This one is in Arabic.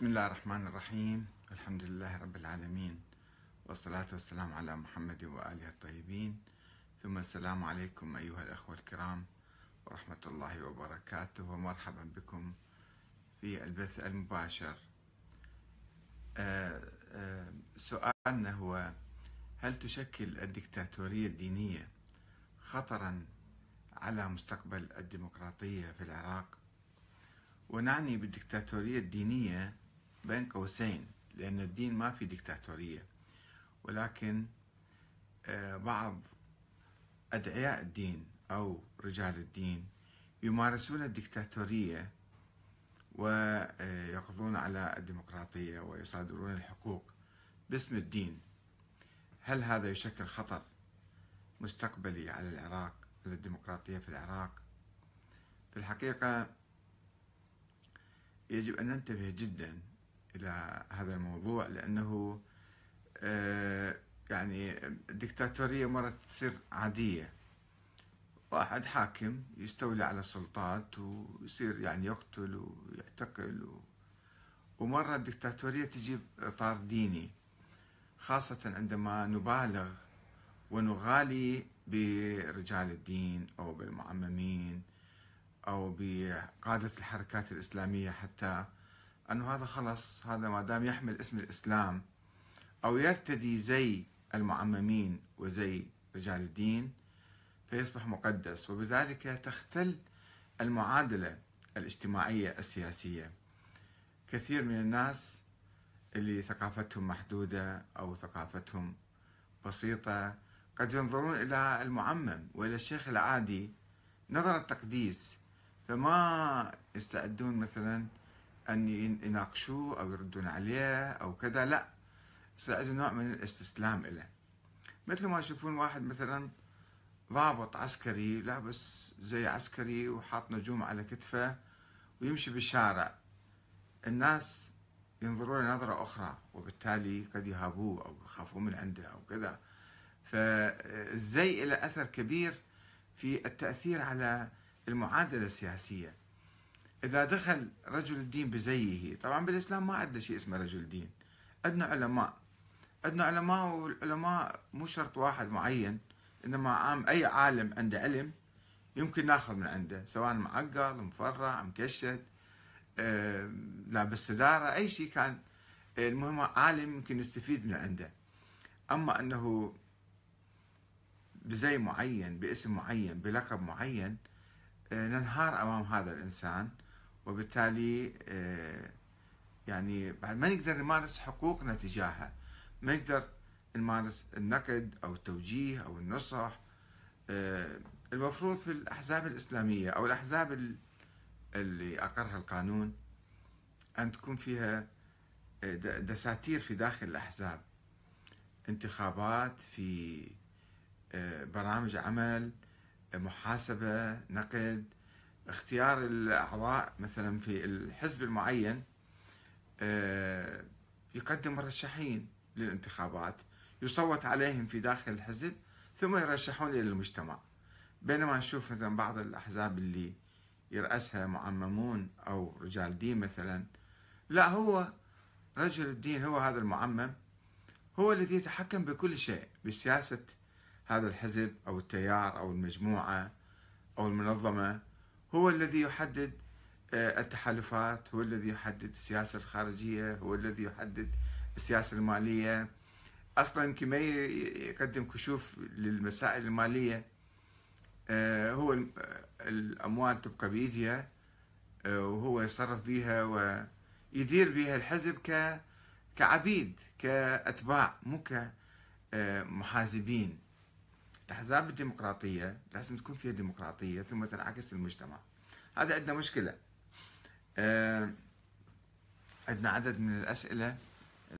بسم الله الرحمن الرحيم الحمد لله رب العالمين والصلاة والسلام على محمد وآله الطيبين ثم السلام عليكم أيها الأخوة الكرام ورحمة الله وبركاته ومرحبا بكم في البث المباشر آه، آه، سؤالنا هو هل تشكل الدكتاتورية الدينية خطرا على مستقبل الديمقراطية في العراق؟ ونعني بالدكتاتورية الدينية بين قوسين لأن الدين ما في ديكتاتورية ولكن آه، بعض أدعياء الدين أو رجال الدين يمارسون الديكتاتورية ويقضون آه، على الديمقراطية ويصادرون الحقوق باسم الدين هل هذا يشكل خطر مستقبلي على العراق على الديمقراطية في العراق في الحقيقة يجب أن ننتبه جدا إلى هذا الموضوع لأنه آه، يعني الدكتاتورية مرة تصير عادية واحد حاكم يستولي على السلطات ويصير يعني يقتل ويعتقل و... ومرة الدكتاتورية تجيب إطار ديني خاصة عندما نبالغ ونغالي برجال الدين أو بالمعممين أو بقادة الحركات الإسلامية حتى أنه هذا خلص هذا ما دام يحمل اسم الإسلام أو يرتدي زي المعممين وزي رجال الدين فيصبح مقدس وبذلك تختل المعادلة الاجتماعية السياسية كثير من الناس اللي ثقافتهم محدودة أو ثقافتهم بسيطة قد ينظرون إلى المعمم وإلى الشيخ العادي نظرة تقديس فما يستعدون مثلا أن يناقشوه أو يردون عليه أو كذا لا يصير عنده نوع من الاستسلام له مثل ما تشوفون واحد مثلا ضابط عسكري لابس زي عسكري وحاط نجوم على كتفه ويمشي بالشارع الناس ينظرون نظرة أخرى وبالتالي قد يهابوه أو يخافوا من عنده أو كذا فالزي له أثر كبير في التأثير على المعادلة السياسية اذا دخل رجل الدين بزيه طبعا بالاسلام ما عندنا شيء اسمه رجل دين عندنا علماء عندنا علماء والعلماء مو شرط واحد معين انما عام اي عالم عنده علم يمكن ناخذ من عنده سواء معقل مفرع مكشت لابس سداره اي شيء كان المهم عالم يمكن نستفيد من عنده اما انه بزي معين باسم معين بلقب معين آه، ننهار امام هذا الانسان وبالتالي آه، يعني بعد ما نقدر نمارس حقوقنا تجاهها ما نقدر نمارس النقد او التوجيه او النصح آه، المفروض في الاحزاب الاسلاميه او الاحزاب اللي اقرها القانون ان تكون فيها آه، دساتير في داخل الاحزاب انتخابات في برامج عمل محاسبه نقد اختيار الأعضاء مثلا في الحزب المعين آه، يقدم مرشحين للانتخابات يصوت عليهم في داخل الحزب ثم يرشحون إلى المجتمع بينما نشوف مثلا بعض الأحزاب اللي يرأسها معممون أو رجال دين مثلا لا هو رجل الدين هو هذا المعمم هو الذي يتحكم بكل شيء بسياسة هذا الحزب أو التيار أو المجموعة أو المنظمة هو الذي يحدد آه، التحالفات هو الذي يحدد السياسة الخارجية هو الذي يحدد السياسة المالية أصلا كما يقدم كشوف للمسائل المالية آه، هو الأموال تبقى بيديا آه، وهو يصرف بها ويدير بها الحزب كعبيد كأتباع مو كمحاسبين الأحزاب الديمقراطية لازم تكون فيها ديمقراطية ثم تنعكس المجتمع هذا عندنا مشكلة آه، عندنا عدد من الأسئلة